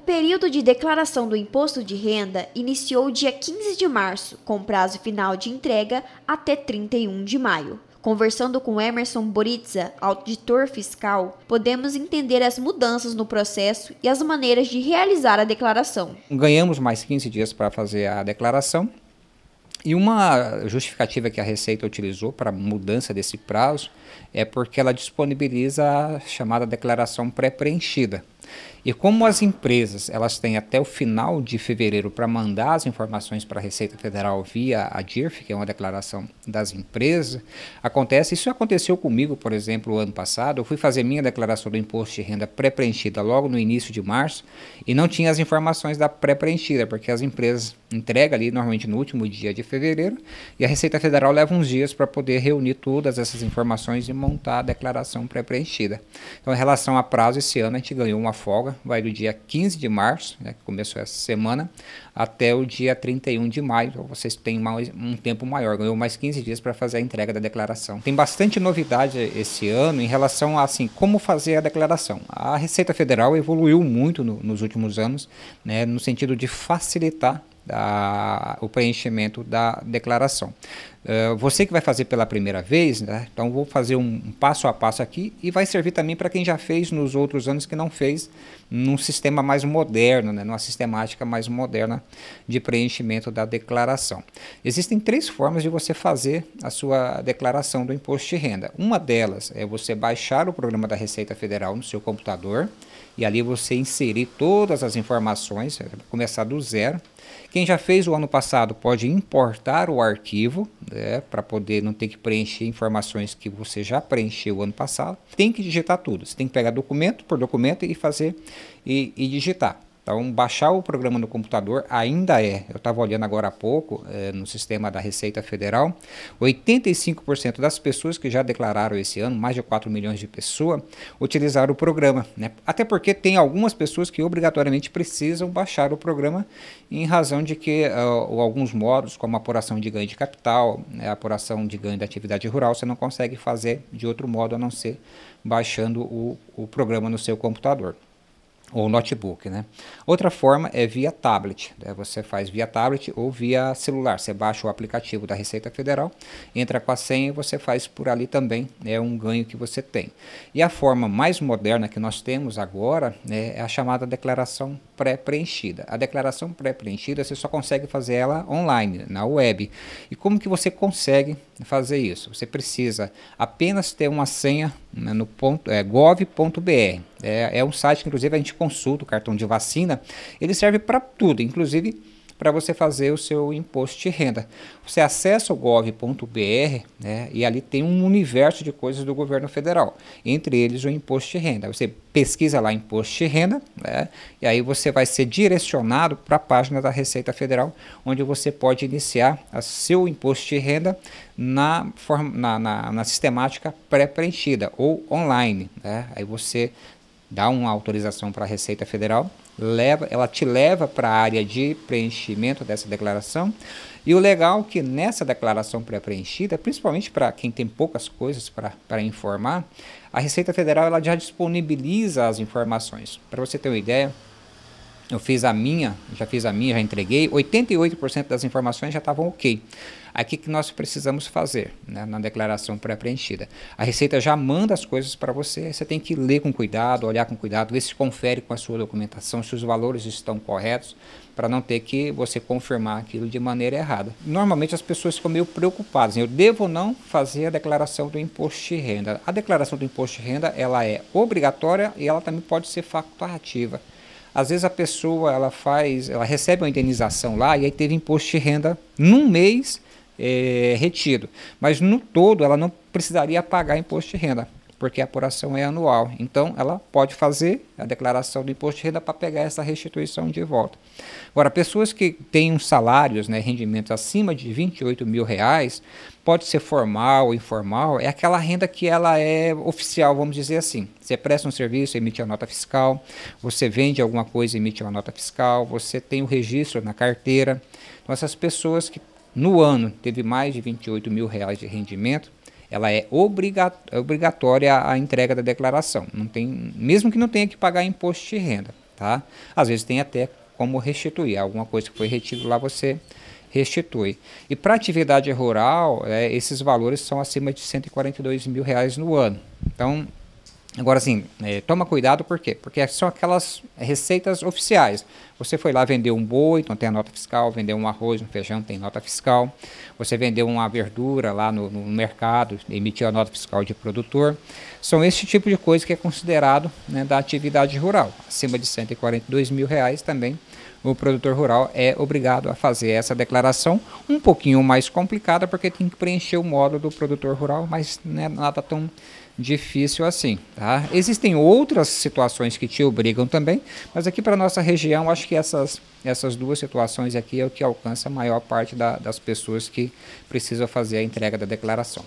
O período de declaração do imposto de renda iniciou dia 15 de março, com prazo final de entrega até 31 de maio. Conversando com Emerson Boritza, auditor fiscal, podemos entender as mudanças no processo e as maneiras de realizar a declaração. Ganhamos mais 15 dias para fazer a declaração. E uma justificativa que a Receita utilizou para a mudança desse prazo é porque ela disponibiliza a chamada declaração pré-preenchida. E como as empresas elas têm até o final de fevereiro para mandar as informações para a Receita Federal via a DIRF, que é uma declaração das empresas, acontece, isso aconteceu comigo, por exemplo, o ano passado, eu fui fazer minha declaração do imposto de renda pré-preenchida logo no início de março e não tinha as informações da pré-preenchida, porque as empresas entregam ali normalmente no último dia de fevereiro e a Receita Federal leva uns dias para poder reunir todas essas informações e montar a declaração pré-preenchida. Então, em relação a prazo, esse ano a gente ganhou uma uma folga, vai do dia 15 de março, né, que começou essa semana, até o dia 31 de maio. Então vocês têm mais, um tempo maior, ganhou mais 15 dias para fazer a entrega da declaração. Tem bastante novidade esse ano em relação a assim, como fazer a declaração. A Receita Federal evoluiu muito no, nos últimos anos, né, no sentido de facilitar a, o preenchimento da declaração. Uh, você que vai fazer pela primeira vez, né? então vou fazer um, um passo a passo aqui e vai servir também para quem já fez nos outros anos que não fez, num sistema mais moderno, né? numa sistemática mais moderna de preenchimento da declaração. Existem três formas de você fazer a sua declaração do imposto de renda. Uma delas é você baixar o programa da Receita Federal no seu computador e ali você inserir todas as informações, começar do zero quem já fez o ano passado pode importar o arquivo, né, para poder não ter que preencher informações que você já preencheu o ano passado. Tem que digitar tudo. Você tem que pegar documento por documento e fazer e, e digitar. Então, baixar o programa no computador ainda é, eu estava olhando agora há pouco, é, no sistema da Receita Federal, 85% das pessoas que já declararam esse ano, mais de 4 milhões de pessoas, utilizaram o programa. Né? Até porque tem algumas pessoas que obrigatoriamente precisam baixar o programa em razão de que uh, alguns modos, como apuração de ganho de capital, né, apuração de ganho da atividade rural, você não consegue fazer de outro modo a não ser baixando o, o programa no seu computador ou notebook, né? Outra forma é via tablet, né? você faz via tablet ou via celular, você baixa o aplicativo da Receita Federal, entra com a senha e você faz por ali também, é né? um ganho que você tem. E a forma mais moderna que nós temos agora né, é a chamada declaração pré-preenchida. A declaração pré-preenchida você só consegue fazer ela online, na web. E como que você consegue fazer isso? Você precisa apenas ter uma senha né, no ponto, é, gov.br. É, é um site que inclusive a gente consulta o cartão de vacina. Ele serve para tudo, inclusive para você fazer o seu imposto de renda. Você acessa o gov.br né, e ali tem um universo de coisas do governo federal, entre eles o imposto de renda. Você pesquisa lá imposto de renda né, e aí você vai ser direcionado para a página da Receita Federal, onde você pode iniciar o seu imposto de renda na, forma, na, na, na sistemática pré-preenchida ou online. Né? Aí você dá uma autorização para a Receita Federal, leva, ela te leva para a área de preenchimento dessa declaração. E o legal é que nessa declaração pré-preenchida, principalmente para quem tem poucas coisas para informar, a Receita Federal ela já disponibiliza as informações. Para você ter uma ideia, eu fiz a minha, já fiz a minha, já entreguei, 88% das informações já estavam ok. Aí o que, nós precisamos fazer né, na declaração pré-preenchida? A Receita já manda as coisas para você, você tem que ler com cuidado, olhar com cuidado, ver se confere com a sua documentação, se os valores estão corretos, para não ter que você confirmar aquilo de maneira errada. Normalmente as pessoas ficam meio preocupadas, né? eu devo ou não fazer a declaração do imposto de renda. A declaração do imposto de renda ela é obrigatória e ela também pode ser facultativa. Às vezes a pessoa ela faz, ela recebe uma indenização lá e aí teve imposto de renda num mês é, retido, mas no todo ela não precisaria pagar imposto de renda porque a apuração é anual. Então, ela pode fazer a declaração do imposto de renda para pegar essa restituição de volta. Agora, pessoas que têm salários, né, rendimentos acima de 28 mil reais, pode ser formal ou informal, é aquela renda que ela é oficial, vamos dizer assim. Você presta um serviço, emite a nota fiscal, você vende alguma coisa, emite uma nota fiscal, você tem o um registro na carteira. Então, essas pessoas que no ano teve mais de 28 mil reais de rendimento, ela é obrigatória a entrega da declaração. Não tem, mesmo que não tenha que pagar imposto de renda, tá? Às vezes tem até como restituir alguma coisa que foi retida lá você restitui. E para atividade rural, é, esses valores são acima de 142 mil reais no ano. Então Agora, assim, é, toma cuidado por quê? Porque é são aquelas receitas oficiais. Você foi lá vender um boi, então tem a nota fiscal, vendeu um arroz, um feijão, tem nota fiscal. Você vendeu uma verdura lá no, no mercado, emitiu a nota fiscal de produtor. São esse tipo de coisa que é considerado né, da atividade rural. Acima de 142 mil reais também, o produtor rural é obrigado a fazer essa declaração. Um pouquinho mais complicada, porque tem que preencher o módulo do produtor rural, mas né, nada tão difícil assim. Tá? Existem outras situações que te obrigam também, mas aqui para nossa região, acho que essas, essas duas situações aqui é o que alcança a maior parte da, das pessoas que precisam fazer a entrega da declaração.